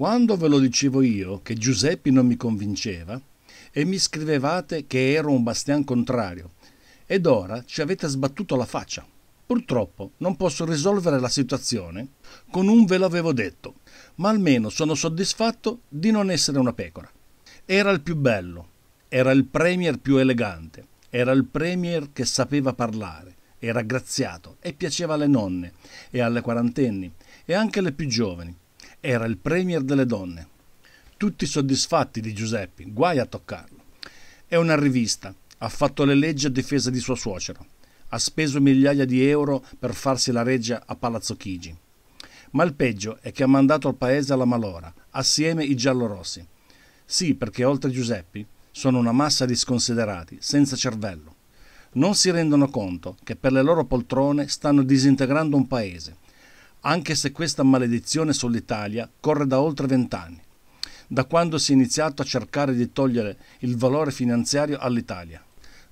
Quando ve lo dicevo io che Giuseppe non mi convinceva, e mi scrivevate che ero un bastian contrario, ed ora ci avete sbattuto la faccia. Purtroppo non posso risolvere la situazione con un ve l'avevo detto, ma almeno sono soddisfatto di non essere una pecora. Era il più bello, era il premier più elegante, era il premier che sapeva parlare, era graziato e piaceva alle nonne e alle quarantenni e anche alle più giovani. Era il premier delle donne. Tutti soddisfatti di Giuseppe, guai a toccarlo. È una rivista, ha fatto le leggi a difesa di sua suocera, ha speso migliaia di euro per farsi la reggia a Palazzo Chigi. Ma il peggio è che ha mandato il paese alla malora, assieme i giallorossi. Sì, perché oltre Giuseppe sono una massa di sconsiderati, senza cervello. Non si rendono conto che per le loro poltrone stanno disintegrando un paese anche se questa maledizione sull'Italia corre da oltre vent'anni, da quando si è iniziato a cercare di togliere il valore finanziario all'Italia.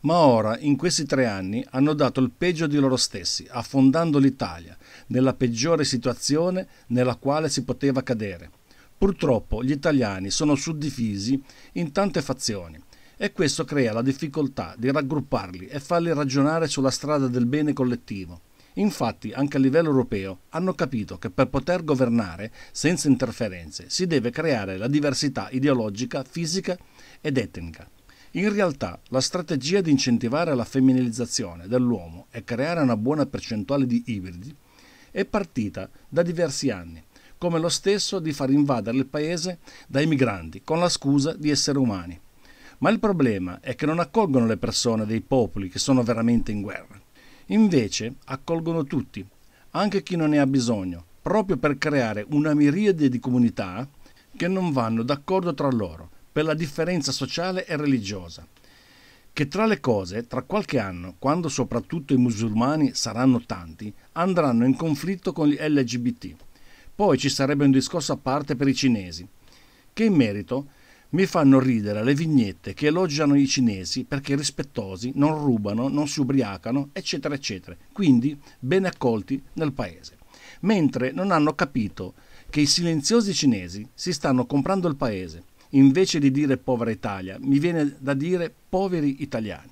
Ma ora, in questi tre anni, hanno dato il peggio di loro stessi, affondando l'Italia nella peggiore situazione nella quale si poteva cadere. Purtroppo gli italiani sono suddivisi in tante fazioni e questo crea la difficoltà di raggrupparli e farli ragionare sulla strada del bene collettivo, Infatti, anche a livello europeo, hanno capito che per poter governare senza interferenze si deve creare la diversità ideologica, fisica ed etnica. In realtà, la strategia di incentivare la femminilizzazione dell'uomo e creare una buona percentuale di ibridi è partita da diversi anni, come lo stesso di far invadere il paese dai migranti con la scusa di essere umani. Ma il problema è che non accolgono le persone dei popoli che sono veramente in guerra. Invece accolgono tutti, anche chi non ne ha bisogno, proprio per creare una miriade di comunità che non vanno d'accordo tra loro per la differenza sociale e religiosa. Che tra le cose, tra qualche anno, quando soprattutto i musulmani saranno tanti, andranno in conflitto con gli LGBT. Poi ci sarebbe un discorso a parte per i cinesi, che in merito mi fanno ridere le vignette che elogiano i cinesi perché rispettosi, non rubano, non si ubriacano, eccetera, eccetera. Quindi ben accolti nel paese. Mentre non hanno capito che i silenziosi cinesi si stanno comprando il paese. Invece di dire povera Italia, mi viene da dire poveri italiani.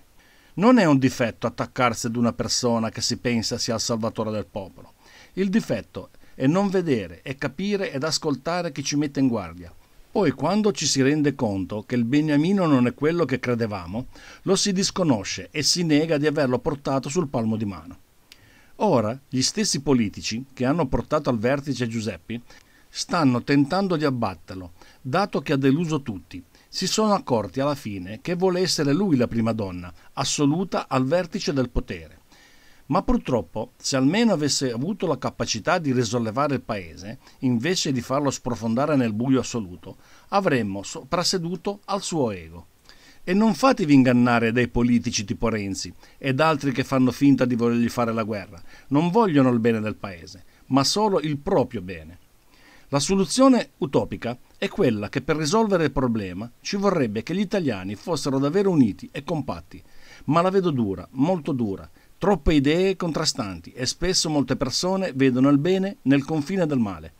Non è un difetto attaccarsi ad una persona che si pensa sia il salvatore del popolo. Il difetto è non vedere e capire ed ascoltare chi ci mette in guardia poi quando ci si rende conto che il beniamino non è quello che credevamo, lo si disconosce e si nega di averlo portato sul palmo di mano. Ora gli stessi politici che hanno portato al vertice Giuseppi stanno tentando di abbatterlo, dato che ha deluso tutti. Si sono accorti alla fine che vuole essere lui la prima donna, assoluta al vertice del potere. Ma purtroppo, se almeno avesse avuto la capacità di risollevare il paese, invece di farlo sprofondare nel buio assoluto, avremmo soprasseduto al suo ego. E non fatevi ingannare dai politici tipo Renzi ed altri che fanno finta di volergli fare la guerra. Non vogliono il bene del paese, ma solo il proprio bene. La soluzione utopica è quella che per risolvere il problema ci vorrebbe che gli italiani fossero davvero uniti e compatti, ma la vedo dura, molto dura, troppe idee contrastanti e spesso molte persone vedono il bene nel confine del male.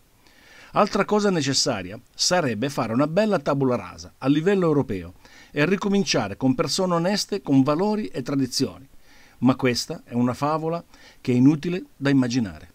Altra cosa necessaria sarebbe fare una bella tabula rasa a livello europeo e ricominciare con persone oneste con valori e tradizioni. Ma questa è una favola che è inutile da immaginare.